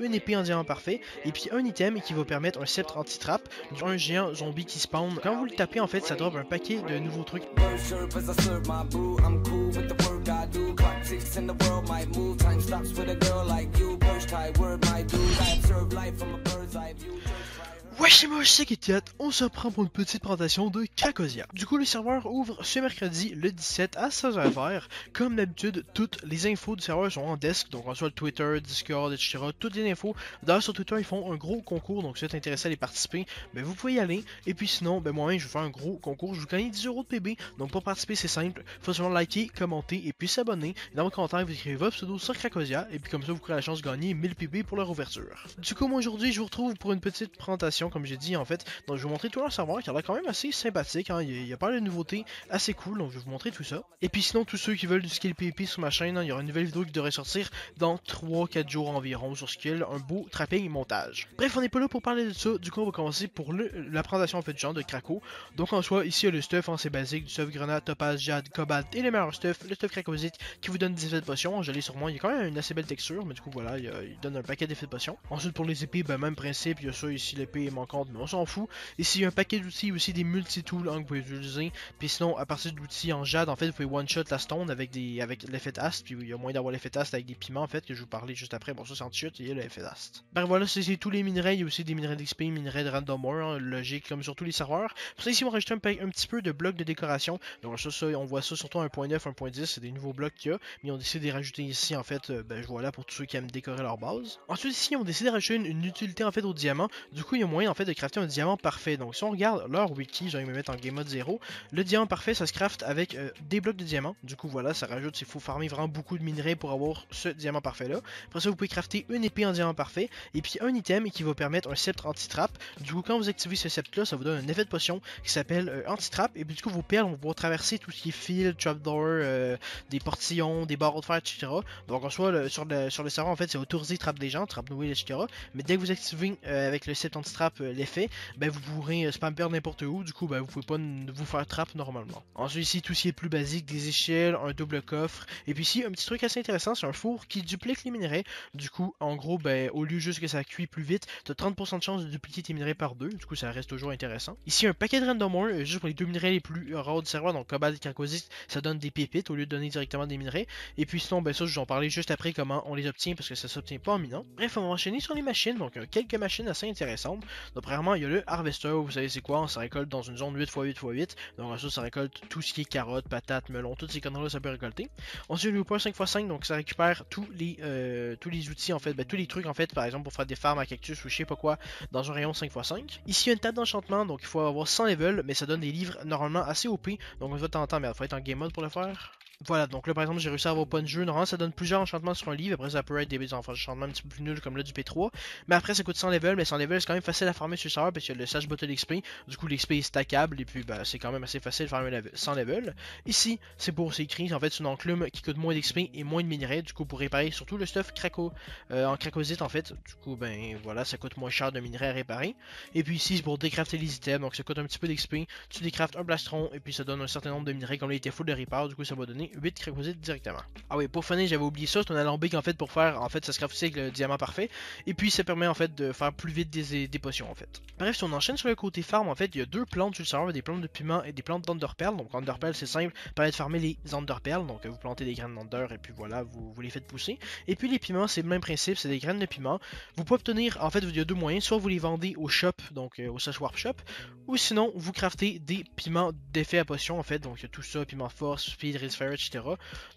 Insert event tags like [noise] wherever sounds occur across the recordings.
une épée en diamant parfait, et puis un item qui va permettre un sceptre anti-trap, un géant zombie qui spawn. Quand vous le tapez, en fait, ça drop un paquet de nouveaux trucs. Wesh moi c'est KitKat on se prend pour une petite présentation de Kakosia. Du coup, le serveur ouvre ce mercredi le 17 à 16h Comme d'habitude, toutes les infos du serveur sont en desk, donc on soit Twitter, Discord, etc. Toutes les infos. D'ailleurs, sur Twitter, ils font un gros concours, donc si vous êtes intéressé à les participer, ben, vous pouvez y aller. Et puis sinon, ben, moi-même, je vais faire un gros concours. Je vous gagne 10 euros de PB, donc pour participer, c'est simple. Il faut seulement liker, commenter et puis s'abonner. Dans votre commentaire vous écrivez votre pseudo sur Kakosia, et puis comme ça, vous aurez la chance de gagner 1000 PB pour leur ouverture. Du coup, moi aujourd'hui, je vous retrouve pour une petite présentation comme j'ai dit en fait. Donc je vais vous montrer tout leur serveur qui a l'air quand même assez sympathique. Hein. Il, y a, pas de nouveautés assez cool, donc je vais vous montrer tout ça. Et puis sinon, tous ceux qui veulent du skill PvP sur ma chaîne, hein, il y aura une nouvelle vidéo qui devrait sortir dans 3-4 jours environ sur skill, un beau trapping et montage. Bref, on n'est pas là pour parler de ça, du coup on va commencer pour l'apprentissage en fait du genre de Krakow. Donc en soit ici il y a le stuff, hein, c'est basique, du stuff grenade, topaz, jade, cobalt et les meilleurs stuff, le stuff cracosite qui vous donne des effets de potion. J'allais sur moi, il y a quand même une assez belle texture, mais du coup voilà, il, donne un paquet d'effets de potion. Ensuite pour les épées, ben, même principe, il y a ça ici, l'épée compte mais on s'en fout. Ici, il y a un paquet d'outils, aussi des multi-tools que vous pouvez utiliser. Puis sinon, à partir d'outils en jade, en fait, vous pouvez one-shot la stone avec des avec l'effet ast. Puis il y a moyen d'avoir l'effet ast avec des piments, en fait, que je vous parlais juste après. Bon, ça, c'est en chute, il y a l'effet ast. Ben voilà, c'est tous les minerais. Il y a aussi des minerais d'XP, minerais de random hein, logique, comme sur tous les serveurs. Pour ça, ici, on rajoute un, un, petit peu de blocs de décoration. Donc, ça, on voit ça surtout 1.9, 1.10, c'est des nouveaux blocs qu'il y a. Mais on décide de rajouter ici, en fait, euh, ben, je vois là pour tous ceux qui aiment décorer leur base. Ensuite, ici, on décide de rajouter une, utilité, en fait, au diamant. Du coup, il y a moyen, de crafter un diamant parfait. Donc si on regarde leur wiki, de me mettre en game mode 0, le diamant parfait ça se craft avec euh, des blocs de diamants Du coup voilà, ça rajoute, il faut farmer vraiment beaucoup de minerais pour avoir ce diamant parfait là. Après ça vous pouvez crafter une épée en diamant parfait et puis un item qui va permettre un sceptre anti-trap. Du coup quand vous activez ce sceptre là, ça vous donne un effet de potion qui s'appelle euh, anti-trap et puis du coup vos perles vont pouvoir traverser tout ce qui est fil, trapdoor, euh, des portillons, des barreaux de fer, etc. Donc en soit sur, le, sur le serveur en fait c'est autorisé trap des gens, trap noué, etc. Mais dès que vous activez avec le sceptre anti-trap euh, l'effet, ben vous pourrez euh, spamper n'importe où, du coup ben vous pouvez pas vous faire trap normalement. Ensuite ici tout ce qui est plus basique, des échelles, un double coffre, et puis ici un petit truc assez intéressant, c'est un four qui duplique les minerais, du coup en gros ben au lieu juste que ça cuit plus vite, t'as 30% de chance de dupliquer tes minerais par deux, du coup ça reste toujours intéressant. Ici un paquet de random ore, euh, juste pour les deux minerais les plus rares du serveur, donc cobalt et carcosite, ça donne des pépites au lieu de donner directement des minerais, et puis sinon ben ça je vous en parler juste après comment on les obtient parce que ça s'obtient pas en minant. Bref on va enchaîner sur les machines, donc quelques machines assez intéressantes. Donc, premièrement, il y a le harvester, vous savez c'est quoi, on se récolte dans une zone 8x8x8. Donc, ça, ça récolte tout ce qui est carottes, patates, melons, toutes ces conneries là ça peut récolter. Ensuite, le looper 5x5, donc ça récupère tous les, euh, tous les outils, en fait, ben, tous les trucs, en fait, par exemple, pour faire des farms à cactus ou je sais pas quoi, dans un rayon 5x5. Ici, il y a une table d'enchantement, donc il faut avoir 100 levels, mais ça donne des livres normalement assez OP. Donc, on va temps en mais il faut être en game mode pour le faire. Voilà, donc là par exemple j'ai réussi à avoir point de jeu. Normalement ça donne plusieurs enchantements sur un livre, après ça peut être des enfin, enchantements un petit peu plus nuls comme là du P3. Mais après ça coûte 100 levels mais 100 levels, c'est quand même facile à farmer sur le serveur parce qu'il y a le sage bottle XP. Du coup l'XP est stackable et puis bah, c'est quand même assez facile de farmer 100 levels Ici c'est pour s'écrire en fait une enclume qui coûte moins d'XP et moins de minerais, du coup pour réparer surtout le stuff craco, euh, en cracosite en fait. Du coup ben voilà ça coûte moins cher de minerais à réparer. Et puis ici c'est pour décrafter les items, donc ça coûte un petit peu d'XP. Tu décraftes un blastron et puis ça donne un certain nombre de minerais comme là il de répare du coup ça va donner 8 crépusites directement. Ah oui, pour finir, j'avais oublié ça, c'est un alambic en fait pour faire, en fait, ça se aussi avec le diamant parfait, et puis ça permet en fait de faire plus vite des, potions en fait. Bref, si on enchaîne sur le côté farm, en fait, il y a deux plantes sur le serveur, des plantes de piment et des plantes d'underpearl, donc underpearl c'est simple, permet de farmer les underpearl, donc vous plantez des graines d'under et puis voilà, vous, les faites pousser. Et puis les piments, c'est le même principe, c'est des graines de piment. Vous pouvez obtenir, en fait, il y a deux moyens, soit vous les vendez au shop, donc euh, au Sash Warp Shop, ou sinon vous craftez des piments d'effet à potion en fait, donc tout ça, piment force, speed, etc.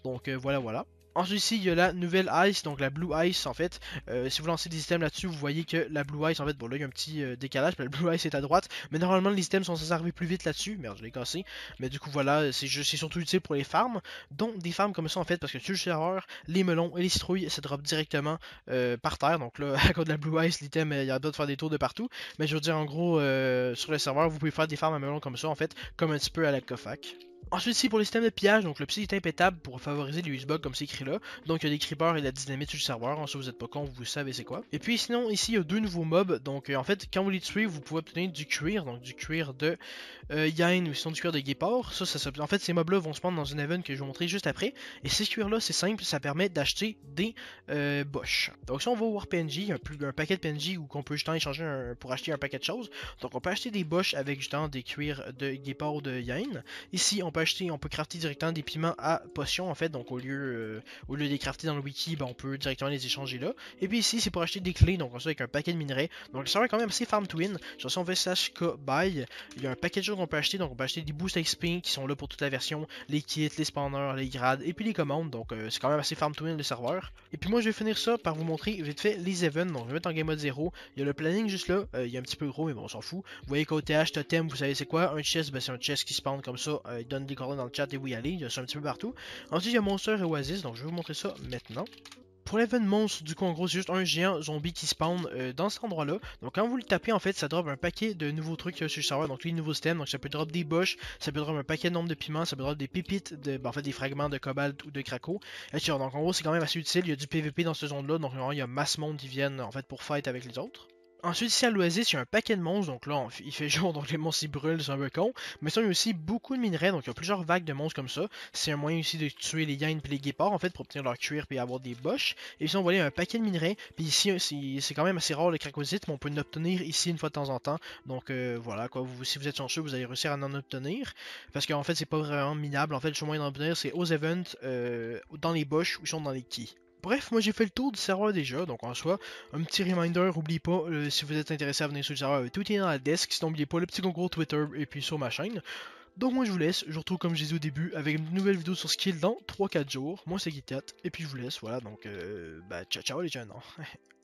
Donc euh, voilà, voilà. Ensuite ici il y a la nouvelle Ice, donc la Blue Ice en fait. Euh, si vous lancez des items là-dessus, vous voyez que la Blue Ice en fait, bon là il y a un petit euh, décalage, mais la Blue Ice est à droite. Mais normalement les items sont censés arriver plus vite là-dessus. Merde, je l'ai cassé. Mais du coup voilà, c'est surtout utile pour les farms. Donc des farms comme ça en fait, parce que sur le serveur, les melons et les citrouilles se drop directement par terre. Donc là, [laughs] à cause de la Blue Ice, l'item il y a d'autres faire des tours de partout. Mais je veux dire en gros, sur le serveur, vous pouvez faire des farms à melons comme ça en fait, comme un petit peu à la cofac. Ensuite, ici, pour les systèmes de pillage, donc le psy est impétable pour favoriser les usebugs comme c'est écrit là. Donc, il y a des creepers et la dynamite sur le serveur. En si vous êtes pas con, vous savez c'est quoi. Et puis, sinon, ici, il y a deux nouveaux mobs. Donc, euh, en fait, quand vous les tuez, vous pouvez obtenir du cuir. Donc, du cuir de euh, Yain ou sinon du cuir de guépard. Ça, en fait, ces mobs-là vont se prendre dans une event que je vais montrer juste après. Et ces cuir là c'est simple, ça permet d'acheter des euh, boches. Donc, si on va voir PNJ, un, un paquet de PNJ ou qu'on peut justement échanger pour acheter un paquet de choses. Donc, on peut acheter des boches avec justement des cuirs de guépard ou de Yain. Ici, on peut acheter, on peut crafter directement des piments à potions en fait. Donc au lieu, euh, au lieu de les crafter dans le wiki, bah on peut directement les échanger là. Et puis ici, c'est pour acheter des clés, donc on avec un paquet de minerais. Donc le serveur quand même assez farm to win. toute si on fait SHK buy, il y a un paquet de choses qu'on peut acheter. Donc on peut acheter des boosts XP qui sont là pour toute la version, les kits, les spawners, les grades et puis les commandes. Donc euh, c'est quand même assez farm to win le serveur. Et puis moi je vais finir ça par vous montrer vite fait les events. Donc je vais mettre en game mode 0. Il y a le planning juste là. Euh, il est un petit peu gros mais bon on s'en fout. Vous voyez th totem, vous savez c'est quoi Un chest, ben, c'est un chest qui spawn comme ça. il donne dans le chat et où y il y a un petit peu partout. Ensuite, il y a Monster et Oasis, donc je vais vous montrer ça maintenant. Pour l'event monstre du coup en gros c'est juste un géant zombie qui spawn euh, dans cet endroit-là. Donc quand vous le tapez, en fait, ça drop un paquet de nouveaux trucs sur le serveur, donc les nouveaux stems. Donc ça peut drop des boches, ça peut drop un paquet de nombre de piments, ça peut drop des pépites, de, ben, en fait des fragments de cobalt ou de craco. Donc en gros, c'est quand même assez utile. Il y a du PVP dans ce zone-là, donc vraiment, il y a masse monde qui viennent en fait pour fight avec les autres. Ensuite, ici à l'oasis, il y a un paquet de monstres. Donc là, il fait [laughs] jour, donc les monstres ils brûlent, c'est un peu con. Mais ça, il y a aussi beaucoup de minerais, donc il y a plusieurs vagues de monstres comme ça. C'est un moyen aussi de tuer les hyènes et les guépards, en fait, pour obtenir leur cuir et avoir des boches. Et puis on voit un paquet de minerais. Puis ici, c'est quand même assez rare le cracosite, mais on peut l'obtenir obtenir ici une fois de temps en temps. Donc euh, voilà, quoi. si vous êtes chanceux, vous allez réussir à en obtenir. Parce qu'en fait, c'est pas vraiment minable. En fait, le seul moyen d'en obtenir, c'est aux events, euh, dans les boches ou sont dans les keys. Bref, moi j'ai fait le tour du serveur déjà, donc en soit, un petit reminder, n'oubliez pas, euh, si vous êtes intéressé à venir sur le serveur, tout est dans la desk, sinon n'oubliez pas le petit concours Twitter et puis sur ma chaîne. Donc moi je vous laisse, je vous retrouve comme je dit au début avec une nouvelle vidéo sur ce Skill dans 3-4 jours. Moi c'est Gitat, et puis je vous laisse, voilà, donc euh, bah ciao ciao les jeunes. Hein. [laughs]